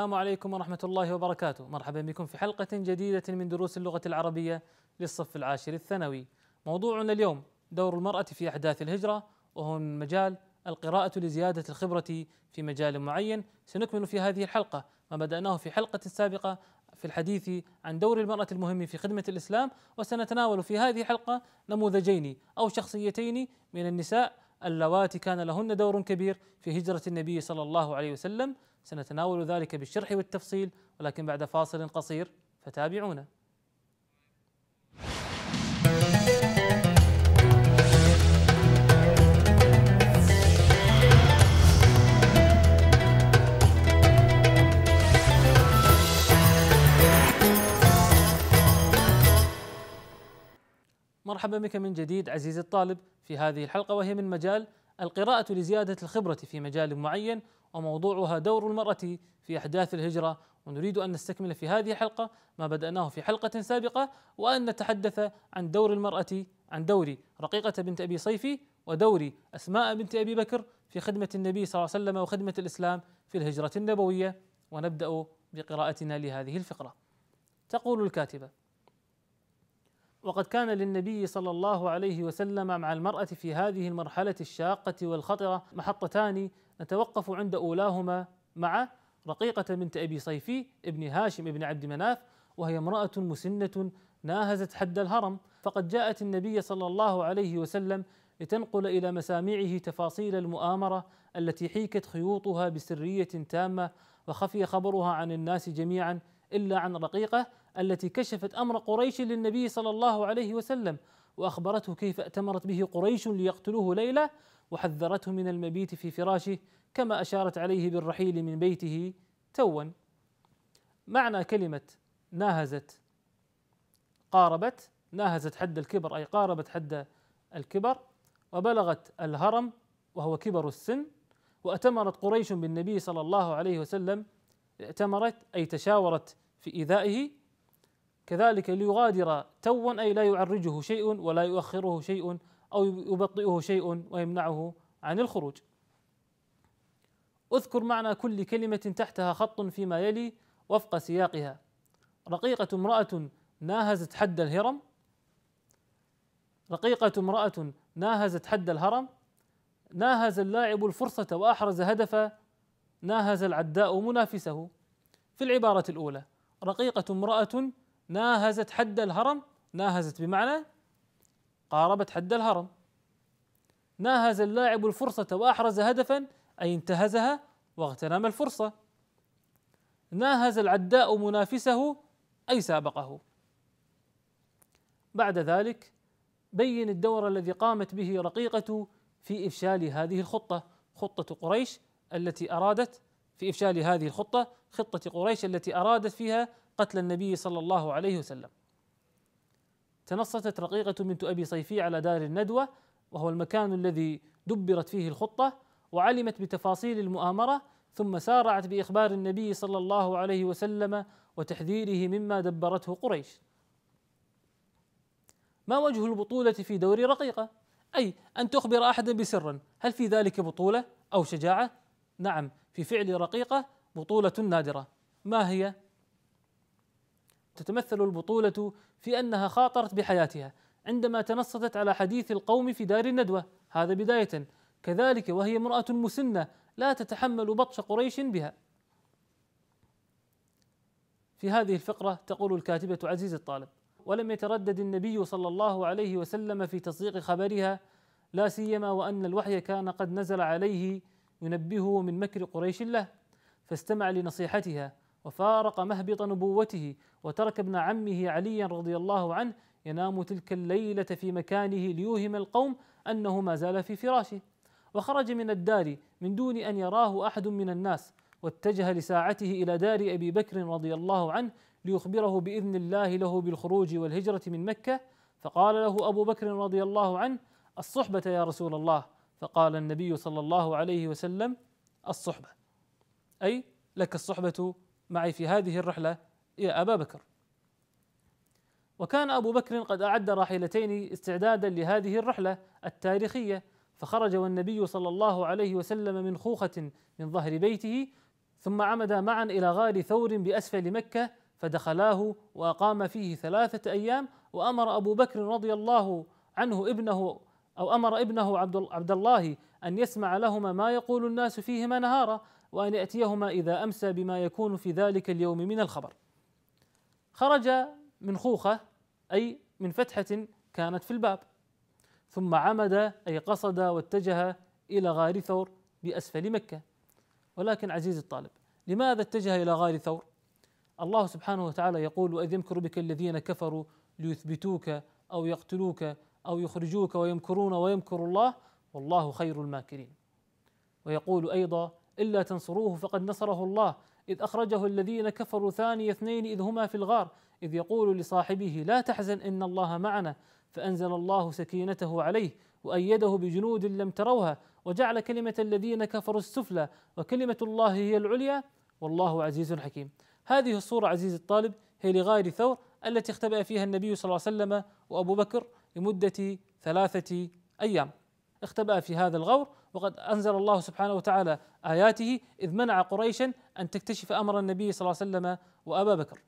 السلام عليكم ورحمة الله وبركاته، مرحبا بكم في حلقة جديدة من دروس اللغة العربية للصف العاشر الثانوي. موضوعنا اليوم دور المرأة في أحداث الهجرة وهو من مجال القراءة لزيادة الخبرة في مجال معين، سنكمل في هذه الحلقة ما بدأناه في حلقة سابقة في الحديث عن دور المرأة المهم في خدمة الإسلام، وسنتناول في هذه الحلقة نموذجين أو شخصيتين من النساء اللواتي كان لهن دور كبير في هجرة النبي صلى الله عليه وسلم سنتناول ذلك بالشرح والتفصيل ولكن بعد فاصل قصير فتابعونا مرحبا بك من جديد عزيزي الطالب في هذه الحلقه وهي من مجال القراءه لزياده الخبره في مجال معين وموضوعها دور المرأة في أحداث الهجرة ونريد أن نستكمل في هذه الحلقة ما بدأناه في حلقة سابقة وأن نتحدث عن دور المرأة عن دور رقيقة بنت أبي صيفي ودور أسماء بنت أبي بكر في خدمة النبي صلى الله عليه وسلم وخدمة الإسلام في الهجرة النبوية ونبدأ بقراءتنا لهذه الفقرة تقول الكاتبة وقد كان للنبي صلى الله عليه وسلم مع المرأة في هذه المرحلة الشاقة والخطرة محطتان نتوقف عند أولاهما مع رقيقة بنت أبي صيفي ابن هاشم ابن عبد مناف وهي امرأة مسنة ناهزت حد الهرم فقد جاءت النبي صلى الله عليه وسلم لتنقل إلى مسامعه تفاصيل المؤامرة التي حيكت خيوطها بسرية تامة وخفي خبرها عن الناس جميعا إلا عن رقيقة التي كشفت امر قريش للنبي صلى الله عليه وسلم واخبرته كيف ائتمرت به قريش ليقتلوه ليله وحذرته من المبيت في فراشه كما اشارت عليه بالرحيل من بيته توا معنى كلمه ناهزت قاربت ناهزت حد الكبر اي قاربت حد الكبر وبلغت الهرم وهو كبر السن واتمرت قريش بالنبي صلى الله عليه وسلم ائتمرت اي تشاورت في ايذائه كذلك ليغادر توا أي لا يعرجه شيء ولا يؤخره شيء أو يبطئه شيء ويمنعه عن الخروج اذكر معنى كل كلمة تحتها خط فيما يلي وفق سياقها رقيقة امرأة ناهزت حد الهرم رقيقة امرأة ناهزت حد الهرم ناهز اللاعب الفرصة وأحرز هدفا ناهز العداء منافسه في العبارة الأولى رقيقة امرأة ناهزت حد الهرم ناهزت بمعنى قاربت حد الهرم ناهز اللاعب الفرصة وأحرز هدفا أي انتهزها واغتنم الفرصة ناهز العداء منافسه أي سابقه بعد ذلك بين الدور الذي قامت به رقيقة في إفشال هذه الخطة خطة قريش التي أرادت في إفشال هذه الخطة خطة قريش التي أرادت فيها قتل النبي صلى الله عليه وسلم تنصتت رقيقة بنت أبي صيفي على دار الندوة وهو المكان الذي دبرت فيه الخطة وعلمت بتفاصيل المؤامرة ثم سارعت بإخبار النبي صلى الله عليه وسلم وتحذيره مما دبرته قريش ما وجه البطولة في دور رقيقة؟ أي أن تخبر أحدا بسرا هل في ذلك بطولة أو شجاعة؟ نعم في فعل رقيقة بطولة نادرة ما هي؟ تتمثل البطولة في أنها خاطرت بحياتها عندما تنصتت على حديث القوم في دار الندوة هذا بداية كذلك وهي امرأة مسنة لا تتحمل بطش قريش بها في هذه الفقرة تقول الكاتبة عزيز الطالب ولم يتردد النبي صلى الله عليه وسلم في تصديق خبرها لا سيما وأن الوحي كان قد نزل عليه ينبهه من مكر قريش له فاستمع لنصيحتها وفارق مهبط نبوته وترك ابن عمه عليا رضي الله عنه ينام تلك الليلة في مكانه ليوهم القوم أنه ما زال في فراشه وخرج من الدار من دون أن يراه أحد من الناس واتجه لساعته إلى دار أبي بكر رضي الله عنه ليخبره بإذن الله له بالخروج والهجرة من مكة فقال له أبو بكر رضي الله عنه الصحبة يا رسول الله فقال النبي صلى الله عليه وسلم الصحبة أي لك الصحبة معي في هذه الرحلة يا أبا بكر وكان أبو بكر قد أعد راحلتين استعدادا لهذه الرحلة التاريخية فخرج والنبي صلى الله عليه وسلم من خوخة من ظهر بيته ثم عمدا معا إلى غار ثور بأسفل مكة فدخلاه وأقام فيه ثلاثة أيام وأمر أبو بكر رضي الله عنه ابنه أو أمر ابنه عبد الله أن يسمع لهما ما يقول الناس فيهما نهارا وأن يأتيهما إذا أمسى بما يكون في ذلك اليوم من الخبر خرج من خوخة أي من فتحة كانت في الباب ثم عمد أي قصد واتجه إلى غار ثور بأسفل مكة ولكن عزيزي الطالب لماذا اتجه إلى غار ثور الله سبحانه وتعالى يقول وإذ يمكر بك الذين كفروا ليثبتوك أو يقتلوك أو يخرجوك ويمكرون ويمكر الله والله خير الماكرين ويقول أيضا إلا تنصروه فقد نصره الله إذ أخرجه الذين كفروا ثاني اثنين إذ هما في الغار إذ يقول لصاحبه لا تحزن إن الله معنا فأنزل الله سكينته عليه وأيده بجنود لم تروها وجعل كلمة الذين كفروا السفلى وكلمة الله هي العليا والله عزيز حكيم هذه الصورة عزيز الطالب هي لغاية ثور التي اختبأ فيها النبي صلى الله عليه وسلم وأبو بكر لمدة ثلاثة أيام اختبأ في هذا الغور وقد أنزل الله سبحانه وتعالى آياته إذ منع قريشا أن تكتشف أمر النبي صلى الله عليه وسلم وأبا بكر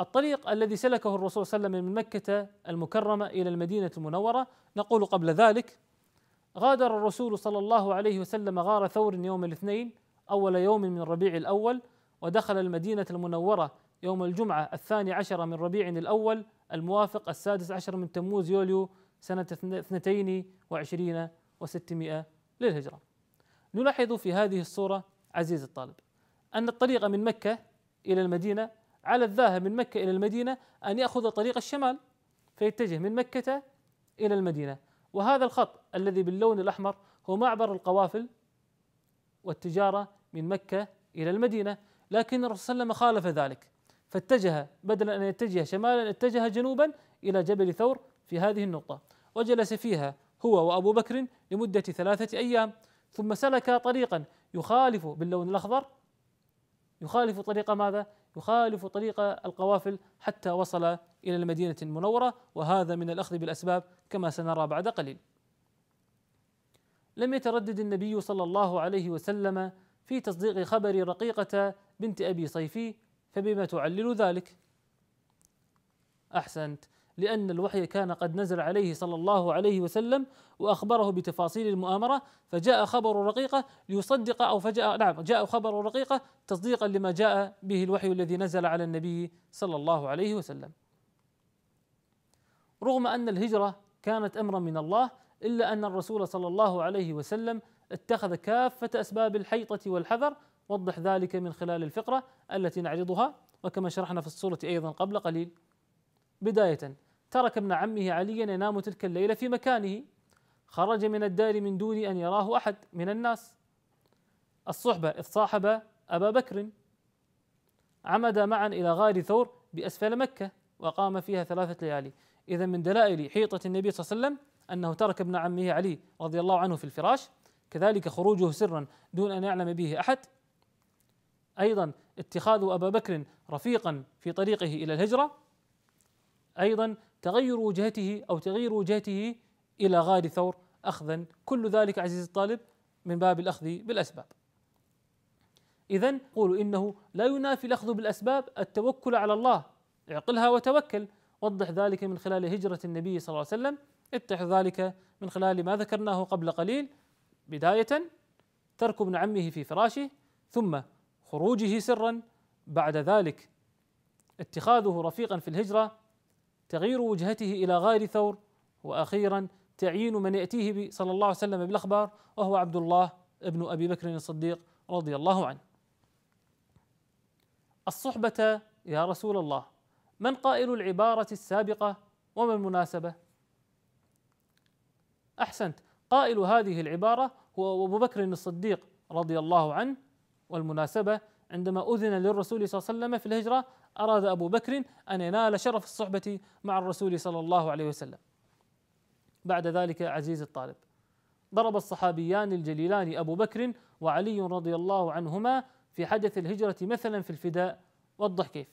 الطريق الذي سلكه الرسول صلى الله عليه وسلم من مكة المكرمة إلى المدينة المنورة نقول قبل ذلك غادر الرسول صلى الله عليه وسلم غار ثور يوم الاثنين أول يوم من ربيع الأول ودخل المدينة المنورة يوم الجمعة الثاني عشر من ربيع الأول الموافق السادس عشر من تموز يوليو سنة 22 و600 للهجرة نلاحظ في هذه الصورة عزيز الطالب أن الطريق من مكة إلى المدينة على الذاهب من مكة إلى المدينة أن يأخذ طريق الشمال فيتجه من مكة إلى المدينة وهذا الخط الذي باللون الأحمر هو معبر القوافل والتجارة من مكة إلى المدينة لكن الرسول صلى الله عليه وسلم خالف ذلك فاتجه بدلا أن يتجه شمالا اتجه جنوبا إلى جبل ثور في هذه النقطة وجلس فيها هو وأبو بكر لمدة ثلاثة أيام ثم سلك طريقا يخالف باللون الأخضر يخالف طريق ماذا؟ يخالف طريق القوافل حتى وصل إلى المدينة المنورة وهذا من الأخذ بالأسباب كما سنرى بعد قليل لم يتردد النبي صلى الله عليه وسلم في تصديق خبر رقيقة بنت أبي صيفي فبما تعلل ذلك؟ أحسنت لأن الوحي كان قد نزل عليه صلى الله عليه وسلم وأخبره بتفاصيل المؤامرة فجاء خبر رقيقة ليصدق أو فجأ نعم جاء خبر رقيقة تصديقا لما جاء به الوحي الذي نزل على النبي صلى الله عليه وسلم رغم أن الهجرة كانت أمرا من الله إلا أن الرسول صلى الله عليه وسلم اتخذ كافة أسباب الحيطة والحذر وضح ذلك من خلال الفقرة التي نعرضها وكما شرحنا في الصورة أيضا قبل قليل بداية ترك ابن عمه عليا ينام تلك الليلة في مكانه خرج من الدار من دون أن يراه أحد من الناس الصحبة إذ صاحب أبا بكر عمدا معا إلى غار ثور بأسفل مكة وقام فيها ثلاثة ليالي إذا من دلائل حيطة النبي صلى الله عليه وسلم أنه ترك ابن عمه علي رضي الله عنه في الفراش كذلك خروجه سرا دون أن يعلم به أحد أيضا اتخاذ أبا بكر رفيقا في طريقه إلى الهجرة أيضا تغير وجهته أو تغيير وجهته إلى غار ثور أخذا كل ذلك عزيزي الطالب من باب الأخذ بالأسباب إذا قولوا إنه لا ينافي الأخذ بالأسباب التوكل على الله اعقلها وتوكل وضح ذلك من خلال هجرة النبي صلى الله عليه وسلم اتح ذلك من خلال ما ذكرناه قبل قليل بداية ترك ابن عمه في فراشه ثم خروجه سرا بعد ذلك اتخاذه رفيقا في الهجرة تغيير وجهته إلى غار ثور وأخيرا تعيين من يأتيه صلى الله عليه وسلم بالأخبار وهو عبد الله ابن أبي بكر الصديق رضي الله عنه الصحبة يا رسول الله من قائل العبارة السابقة وما المناسبة؟ أحسنت قائل هذه العبارة هو أبو بكر الصديق رضي الله عنه والمناسبة عندما أذن للرسول صلى الله عليه وسلم في الهجرة أراد أبو بكر أن ينال شرف الصحبة مع الرسول صلى الله عليه وسلم بعد ذلك عزيز الطالب ضرب الصحابيان الجليلان أبو بكر وعلي رضي الله عنهما في حدث الهجرة مثلا في الفداء وضح كيف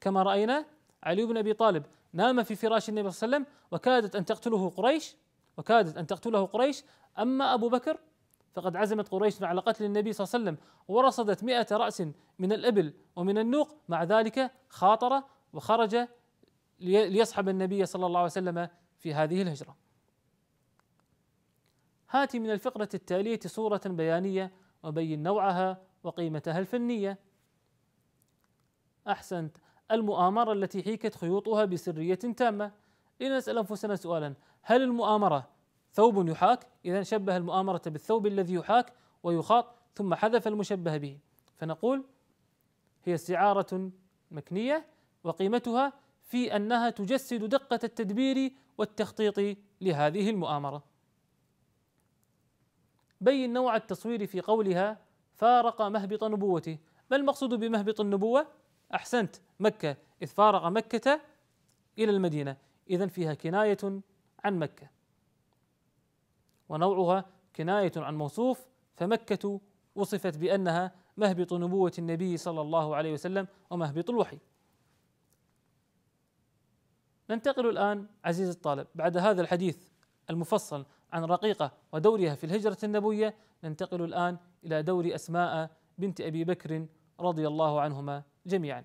كما رأينا علي بن أبي طالب نام في فراش النبي صلى الله عليه وسلم وكادت أن تقتله قريش وكادت أن تقتله قريش أما أبو بكر فقد عزمت قريش على قتل النبي صلى الله عليه وسلم ورصدت مئة رأس من الإبل ومن النوق مع ذلك خاطر وخرج ليصحب النبي صلى الله عليه وسلم في هذه الهجرة هاتي من الفقرة التالية صورة بيانية وبين نوعها وقيمتها الفنية أحسنت المؤامرة التي حيكت خيوطها بسرية تامة لنسأل أنفسنا سؤالا هل المؤامرة ثوب يحاك إذا شبه المؤامرة بالثوب الذي يحاك ويخاط ثم حذف المشبه به فنقول هي استعارة مكنية وقيمتها في أنها تجسد دقة التدبير والتخطيط لهذه المؤامرة بين نوع التصوير في قولها فارق مهبط نبوته ما المقصود بمهبط النبوة؟ أحسنت مكة إذ فارق مكة إلى المدينة إذا فيها كناية عن مكة ونوعها كناية عن موصوف فمكة وصفت بأنها مهبط نبوة النبي صلى الله عليه وسلم ومهبط الوحي ننتقل الآن عزيز الطالب بعد هذا الحديث المفصل عن رقيقة ودورها في الهجرة النبوية ننتقل الآن إلى دور أسماء بنت أبي بكر رضي الله عنهما جميعا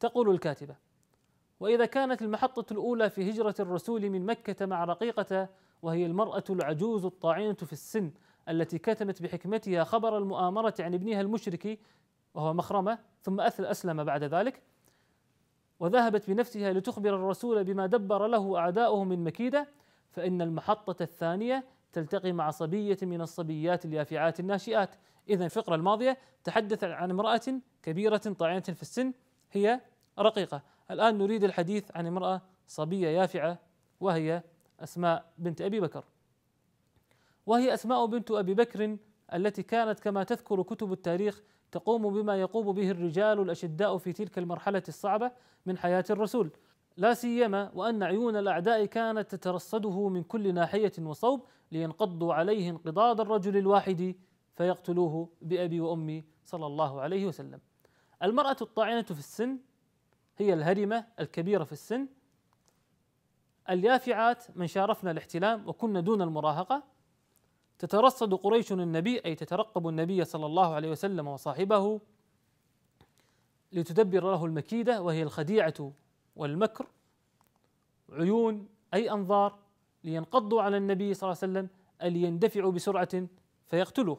تقول الكاتبة وإذا كانت المحطة الأولى في هجرة الرسول من مكة مع رقيقة وهي المرأة العجوز الطاعنة في السن التي كتمت بحكمتها خبر المؤامرة عن ابنها المشرك وهو مخرمة ثم أسلم بعد ذلك وذهبت بنفسها لتخبر الرسول بما دبر له أعداؤه من مكيدة فإن المحطة الثانية تلتقي مع صبية من الصبيات اليافعات الناشئات إذا الفقرة الماضية تحدث عن امرأة كبيرة طاعنة في السن هي رقيقة الآن نريد الحديث عن امرأة صبية يافعة وهي أسماء بنت أبي بكر وهي أسماء بنت أبي بكر التي كانت كما تذكر كتب التاريخ تقوم بما يقوم به الرجال الأشداء في تلك المرحلة الصعبة من حياة الرسول لا سيما وأن عيون الأعداء كانت تترصده من كل ناحية وصوب لينقضوا عليه انقضاض الرجل الواحد فيقتلوه بأبي وأمي صلى الله عليه وسلم المرأة الطاعنة في السن هي الهرمة الكبيرة في السن اليافعات من شارفنا الاحتلام وكنا دون المراهقة تترصد قريش النبي أي تترقب النبي صلى الله عليه وسلم وصاحبه لتدبر له المكيدة وهي الخديعة والمكر عيون أي أنظار لينقضوا على النبي صلى الله عليه وسلم ليندفعوا بسرعة فيقتلوه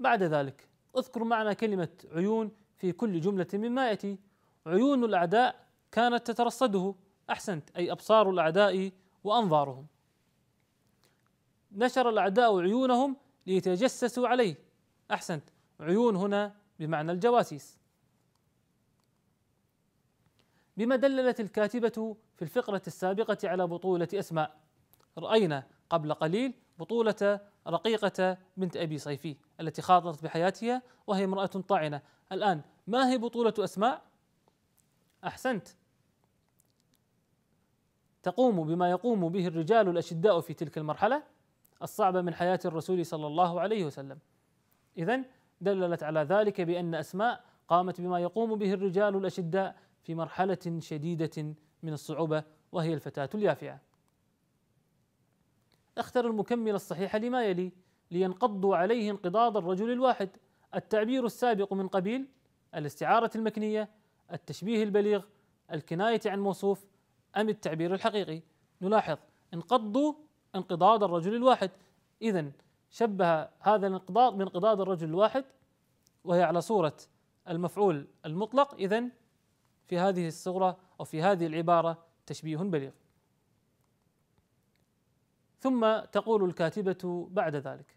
بعد ذلك اذكر معنا كلمة عيون في كل جملة مما يأتي عيون الأعداء كانت تترصده احسنت اي ابصار الاعداء وانظارهم نشر الاعداء عيونهم ليتجسسوا عليه احسنت عيون هنا بمعنى الجواسيس بما دللت الكاتبه في الفقره السابقه على بطوله اسماء راينا قبل قليل بطوله رقيقه بنت ابي صيفي التي خاطرت بحياتها وهي امراه طاعنه الان ما هي بطوله اسماء احسنت تقوم بما يقوم به الرجال الاشداء في تلك المرحله الصعبه من حياه الرسول صلى الله عليه وسلم. اذا دللت على ذلك بان اسماء قامت بما يقوم به الرجال الاشداء في مرحله شديده من الصعوبه وهي الفتاه اليافعه. اختر المكمل الصحيح لما يلي لينقضوا عليه انقضاض الرجل الواحد التعبير السابق من قبيل الاستعاره المكنيه التشبيه البليغ الكنايه عن موصوف أم التعبير الحقيقي نلاحظ انقضوا انقضاض الرجل الواحد إذا شبه هذا الانقضاض بانقضاض الرجل الواحد وهي على صورة المفعول المطلق إذا في هذه الصورة أو في هذه العبارة تشبيه بليغ ثم تقول الكاتبة بعد ذلك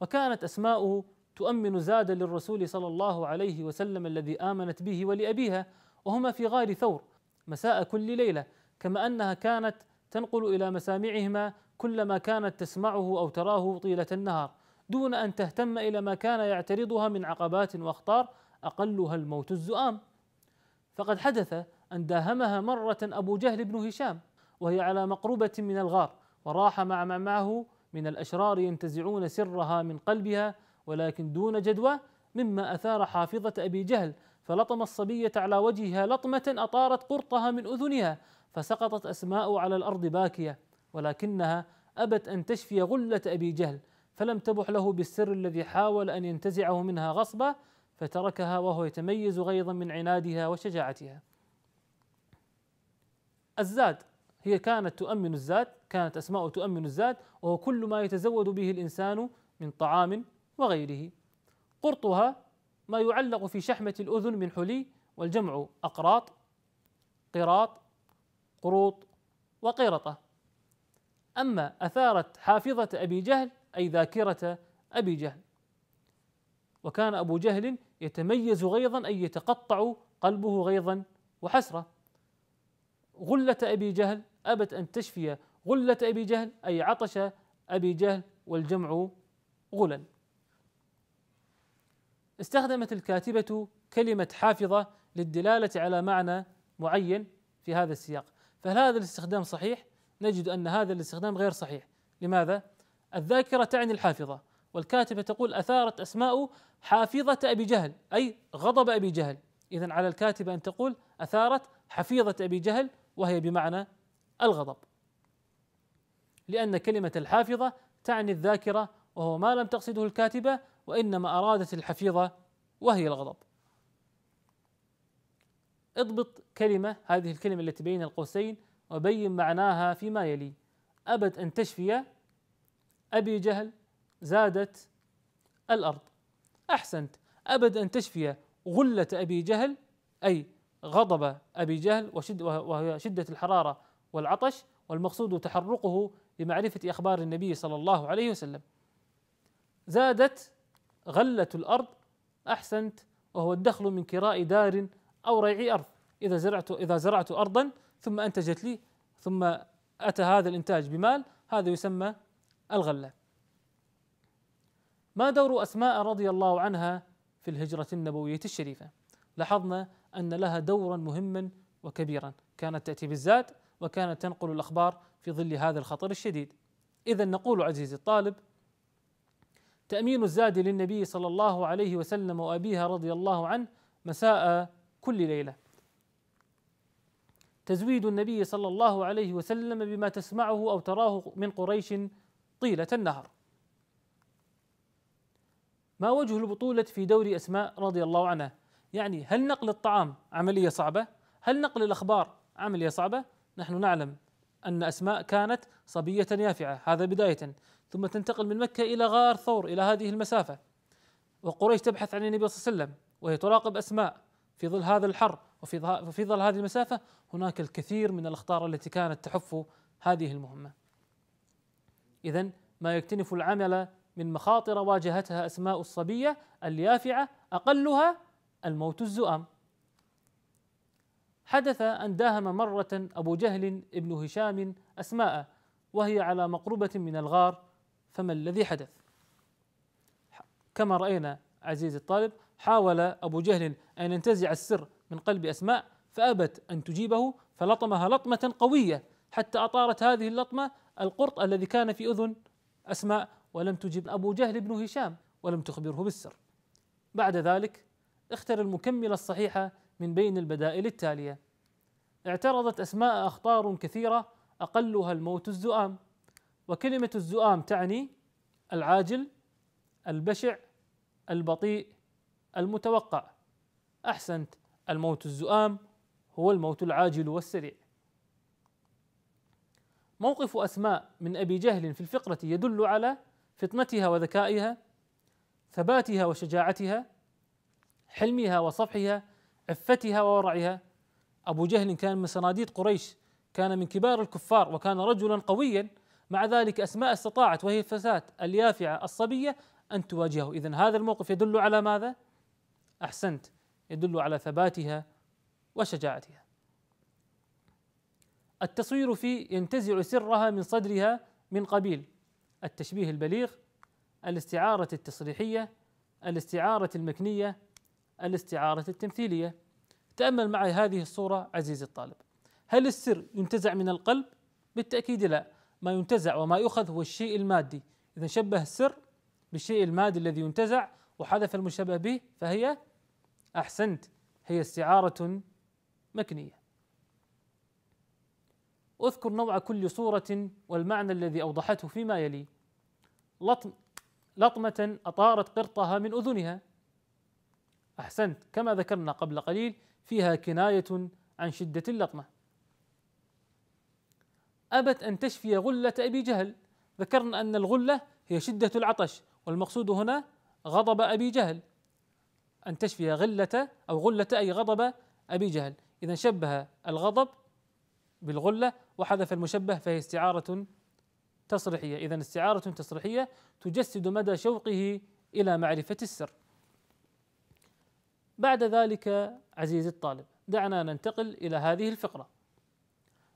وكانت أسماء تؤمن زاد للرسول صلى الله عليه وسلم الذي آمنت به ولأبيها وهما في غار ثور مساء كل ليله كما انها كانت تنقل الى مسامعهما كل ما كانت تسمعه او تراه طيله النهار دون ان تهتم الى ما كان يعترضها من عقبات واخطار اقلها الموت الزؤام فقد حدث ان داهمها مره ابو جهل بن هشام وهي على مقربه من الغار وراح مع من معه من الاشرار ينتزعون سرها من قلبها ولكن دون جدوى مما اثار حافظه ابي جهل فلطم الصبية على وجهها لطمة أطارت قرطها من أذنها فسقطت أسماء على الأرض باكية ولكنها أبت أن تشفي غلة أبي جهل فلم تبح له بالسر الذي حاول أن ينتزعه منها غصبة فتركها وهو يتميز غيظا من عنادها وشجاعتها الزاد هي كانت تؤمن الزاد كانت أسماء تؤمن الزاد وهو كل ما يتزود به الإنسان من طعام وغيره قرطها ما يعلق في شحمة الأذن من حلي والجمع أقراط قراط قروط وقرطة أما أثارت حافظة أبي جهل أي ذاكرة أبي جهل وكان أبو جهل يتميز غيظا أي يتقطع قلبه غيظا وحسرة غلة أبي جهل أبت أن تشفي غلة أبي جهل أي عطش أبي جهل والجمع غلًا استخدمت الكاتبة كلمة حافظة للدلالة على معنى معين في هذا السياق فهل هذا الاستخدام صحيح؟ نجد أن هذا الاستخدام غير صحيح لماذا؟ الذاكرة تعني الحافظة والكاتبة تقول أثارت أسماء حافظة أبي جهل أي غضب أبي جهل إذا على الكاتبة أن تقول أثارت حفيظة أبي جهل وهي بمعنى الغضب لأن كلمة الحافظة تعني الذاكرة وهو ما لم تقصده الكاتبة وإنما أرادت الحفيظة وهي الغضب اضبط كلمة هذه الكلمة التي بين القوسين وبين معناها فيما يلي ابد أن تشفي أبي جهل زادت الأرض أحسنت أبد أن تشفي غلة أبي جهل أي غضب أبي جهل وشد وهي شدة الحرارة والعطش والمقصود تحرقه لمعرفة أخبار النبي صلى الله عليه وسلم زادت غلة الأرض أحسنت وهو الدخل من كراء دار أو ريع أرض إذا زرعت إذا زرعت أرضا ثم أنتجت لي ثم أتى هذا الإنتاج بمال هذا يسمى الغلة ما دور أسماء رضي الله عنها في الهجرة النبوية الشريفة لاحظنا أن لها دورا مهما وكبيرا كانت تأتي بالزاد وكانت تنقل الأخبار في ظل هذا الخطر الشديد إذا نقول عزيزي الطالب تأمين الزاد للنبي صلى الله عليه وسلم وأبيها رضي الله عنه مساء كل ليلة تزويد النبي صلى الله عليه وسلم بما تسمعه أو تراه من قريش طيلة النهر ما وجه البطولة في دور أسماء رضي الله عنها يعني هل نقل الطعام عملية صعبة هل نقل الأخبار عملية صعبة نحن نعلم أن أسماء كانت صبية يافعة هذا بداية ثم تنتقل من مكة إلى غار ثور إلى هذه المسافة وقريش تبحث عن النبي صلى الله عليه وسلم وهي تراقب أسماء في ظل هذا الحر وفي ظل هذه المسافة هناك الكثير من الأخطار التي كانت تحف هذه المهمة إذا ما يكتنف العمل من مخاطر واجهتها أسماء الصبية اليافعة أقلها الموت الزؤام حدث أن داهم مرة أبو جهل ابن هشام أسماء وهي على مقربة من الغار فما الذي حدث كما رأينا عزيزي الطالب حاول أبو جهل أن ينتزع السر من قلب أسماء فأبت أن تجيبه فلطمها لطمة قوية حتى أطارت هذه اللطمة القرط الذي كان في أذن أسماء ولم تجب أبو جهل بن هشام ولم تخبره بالسر بعد ذلك اختر المكمله الصحيحة من بين البدائل التالية اعترضت أسماء أخطار كثيرة أقلها الموت الزؤام وكلمة الزؤام تعني العاجل البشع البطيء المتوقع أحسنت الموت الزؤام هو الموت العاجل والسريع موقف أسماء من أبي جهل في الفقرة يدل على فطنتها وذكائها ثباتها وشجاعتها حلمها وصفحها عفتها وورعها أبو جهل كان من صناديد قريش كان من كبار الكفار وكان رجلا قويا مع ذلك أسماء استطاعت وهي الفتاة اليافعة الصبية أن تواجهه إذا هذا الموقف يدل على ماذا؟ أحسنت يدل على ثباتها وشجاعتها التصوير في ينتزع سرها من صدرها من قبيل التشبيه البليغ الاستعارة التصريحية الاستعارة المكنية الاستعارة التمثيلية تأمل معي هذه الصورة عزيزي الطالب هل السر ينتزع من القلب؟ بالتأكيد لا ما ينتزع وما يؤخذ هو الشيء المادي إذا شبه السر بالشيء المادي الذي ينتزع وحذف المشبه به فهي أحسنت هي استعارة مكنية اذكر نوع كل صورة والمعنى الذي أوضحته فيما يلي لطم لطمة أطارت قرطها من أذنها أحسنت كما ذكرنا قبل قليل فيها كناية عن شدة اللطمة أبت أن تشفي غلة أبي جهل ذكرنا أن الغلة هي شدة العطش والمقصود هنا غضب أبي جهل أن تشفي غلة أو غلة أي غضب أبي جهل إذا شبه الغضب بالغلة وحذف المشبه فهي استعارة تصريحية إذا استعارة تصريحية تجسد مدى شوقه إلى معرفة السر بعد ذلك عزيزي الطالب دعنا ننتقل إلى هذه الفقرة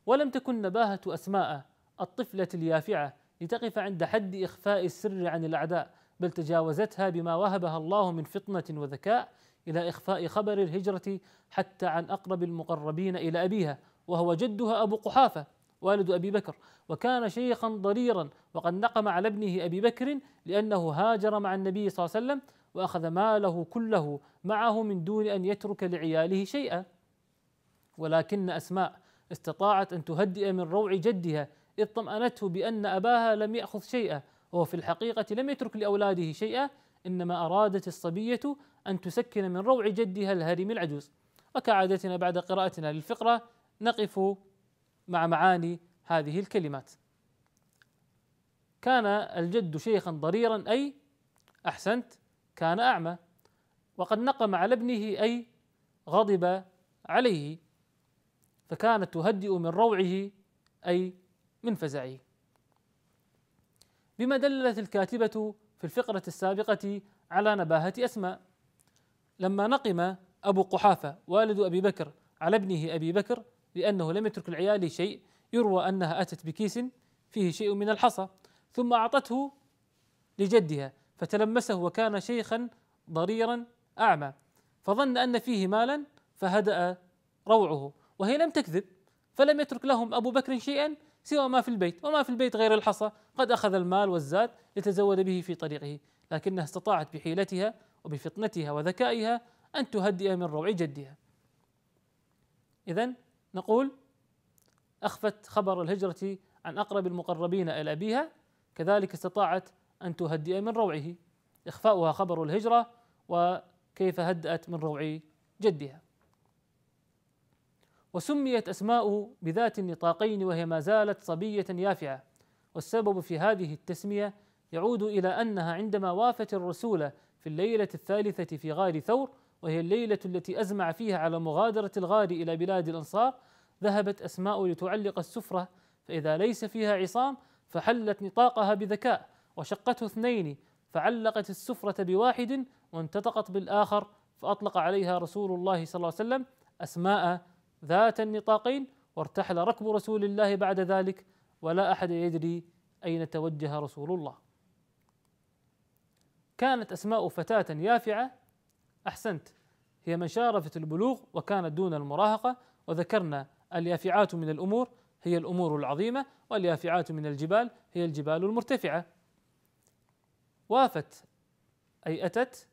ولم تكن نباهة أسماء الطفلة اليافعة لتقف عند حد إخفاء السر عن الأعداء بل تجاوزتها بما وهبها الله من فطنة وذكاء إلى إخفاء خبر الهجرة حتى عن أقرب المقربين إلى أبيها وهو جدها أبو قحافة والد أبي بكر وكان شيخا ضريرا وقد نقم على ابنه أبي بكر لأنه هاجر مع النبي صلى الله عليه وسلم وأخذ ماله كله معه من دون أن يترك لعياله شيئا ولكن أسماء استطاعت أن تهدئ من روع جدها إذ طمأنته بأن أباها لم يأخذ شيئا وهو في الحقيقة لم يترك لأولاده شيئا إنما أرادت الصبية أن تسكن من روع جدها الهرم العجوز وكعادتنا بعد قراءتنا للفقرة نقف مع معاني هذه الكلمات كان الجد شيخا ضريرا أي أحسنت كان أعمى وقد نقم على ابنه أي غضب عليه فكانت تهدئ من روعه أي من فزعه بما دللت الكاتبة في الفقرة السابقة على نباهة أسماء لما نقم أبو قحافة والد أبي بكر على ابنه أبي بكر لأنه لم يترك العيال شيء يروى أنها أتت بكيس فيه شيء من الحصى ثم أعطته لجدها فتلمسه وكان شيخا ضريرا أعمى فظن أن فيه مالا فهدأ روعه وهي لم تكذب فلم يترك لهم أبو بكر شيئا سوى ما في البيت وما في البيت غير الحصى قد أخذ المال والزاد لتزود به في طريقه لكنها استطاعت بحيلتها وبفطنتها وذكائها أن تهدئ من روع جدها إذا نقول أخفت خبر الهجرة عن أقرب المقربين إلى أبيها كذلك استطاعت أن تهدئ من روعه إخفاؤها خبر الهجرة وكيف هدأت من روع جدها وسميت أسماؤه بذات النطاقين وهي ما زالت صبية يافعة والسبب في هذه التسمية يعود إلى أنها عندما وافت الرسول في الليلة الثالثة في غار ثور وهي الليلة التي أزمع فيها على مغادرة الغار إلى بلاد الأنصار ذهبت أسماء لتعلق السفرة فإذا ليس فيها عصام فحلت نطاقها بذكاء وشقته اثنين فعلقت السفرة بواحد وانتطقت بالآخر فأطلق عليها رسول الله صلى الله عليه وسلم أسماء ذات النطاقين وارتحل ركب رسول الله بعد ذلك ولا احد يدري اين توجه رسول الله. كانت اسماء فتاة يافعة احسنت هي من شارفت البلوغ وكانت دون المراهقة وذكرنا اليافعات من الامور هي الامور العظيمة واليافعات من الجبال هي الجبال المرتفعة. وافت اي اتت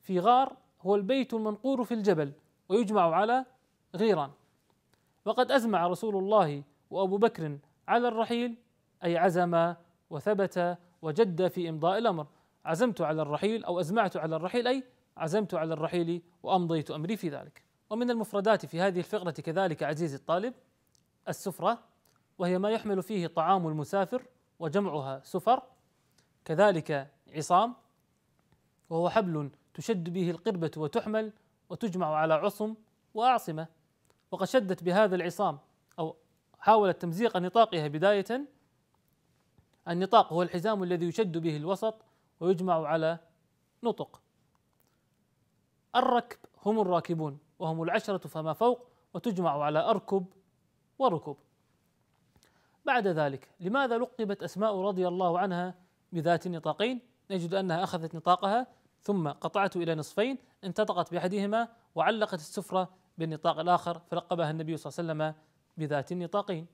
في غار هو البيت المنقور في الجبل ويجمع على غيران وقد أزمع رسول الله وأبو بكر على الرحيل أي عزم وثبت وجد في إمضاء الأمر عزمت على الرحيل أو أزمعت على الرحيل أي عزمت على الرحيل وأمضيت أمري في ذلك ومن المفردات في هذه الفقرة كذلك عزيزي الطالب السفرة وهي ما يحمل فيه طعام المسافر وجمعها سفر كذلك عصام وهو حبل تشد به القربة وتحمل وتجمع على عصم وأعصمة وقد شدت بهذا العصام أو حاولت تمزيق نطاقها بداية النطاق هو الحزام الذي يشد به الوسط ويجمع على نطق الركب هم الراكبون وهم العشرة فما فوق وتجمع على أركب وركب بعد ذلك لماذا لقبت أسماء رضي الله عنها بذات النطاقين نجد أنها أخذت نطاقها ثم قطعته إلى نصفين انتطقت بأحدهما وعلقت السفرة بالنطاق الآخر فلقبها النبي صلى الله عليه وسلم بذات النطاقين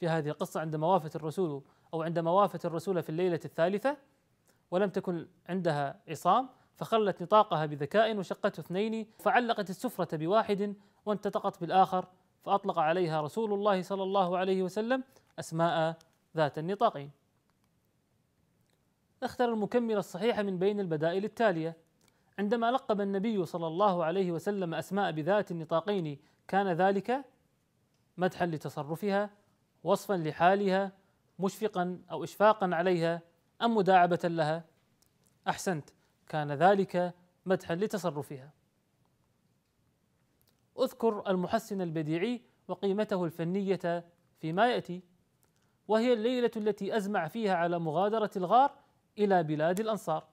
في هذه القصة عندما وافت الرسول أو عندما وافت الرسول في الليلة الثالثة ولم تكن عندها عصام فخلت نطاقها بذكاء وشقته اثنين فعلقت السفرة بواحد وانتطقت بالآخر فأطلق عليها رسول الله صلى الله عليه وسلم أسماء ذات النطاقين اختر المكمل الصحيح من بين البدائل التالية عندما لقب النبي صلى الله عليه وسلم اسماء بذات النطاقين كان ذلك مدحا لتصرفها وصفا لحالها مشفقا او اشفاقا عليها ام مداعبه لها احسنت كان ذلك مدحا لتصرفها اذكر المحسن البديعي وقيمته الفنيه فيما ياتي وهي الليله التي ازمع فيها على مغادره الغار الى بلاد الانصار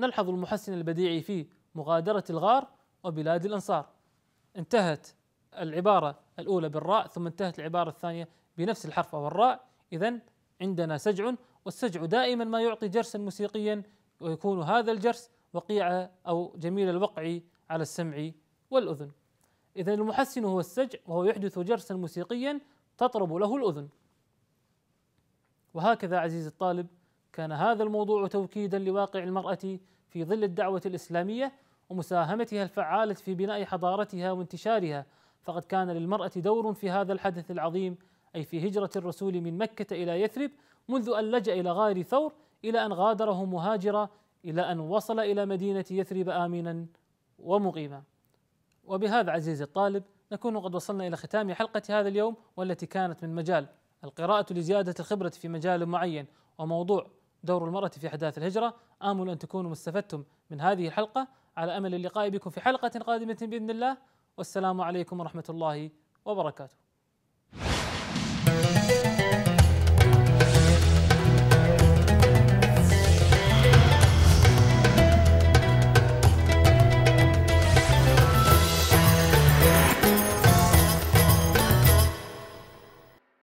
نلحظ المحسن البديع في مغادرة الغار وبلاد الأنصار انتهت العبارة الأولى بالراء ثم انتهت العبارة الثانية بنفس الحرف أو الراء إذا عندنا سجع والسجع دائما ما يعطي جرسا موسيقيا ويكون هذا الجرس وقيع أو جميل الوقع على السمع والأذن إذا المحسن هو السجع وهو يحدث جرسا موسيقيا تطرب له الأذن وهكذا عزيزي الطالب كان هذا الموضوع توكيدا لواقع المرأة في ظل الدعوة الإسلامية ومساهمتها الفعالة في بناء حضارتها وانتشارها فقد كان للمرأة دور في هذا الحدث العظيم أي في هجرة الرسول من مكة إلى يثرب منذ أن لجأ إلى غار ثور إلى أن غادره مهاجرا إلى أن وصل إلى مدينة يثرب آمنا ومقيما وبهذا عزيزي الطالب نكون قد وصلنا إلى ختام حلقة هذا اليوم والتي كانت من مجال القراءة لزيادة الخبرة في مجال معين وموضوع دور المرأة في أحداث الهجرة آمل أن تكونوا استفدتم من هذه الحلقة على أمل اللقاء بكم في حلقة قادمة بإذن الله والسلام عليكم ورحمة الله وبركاته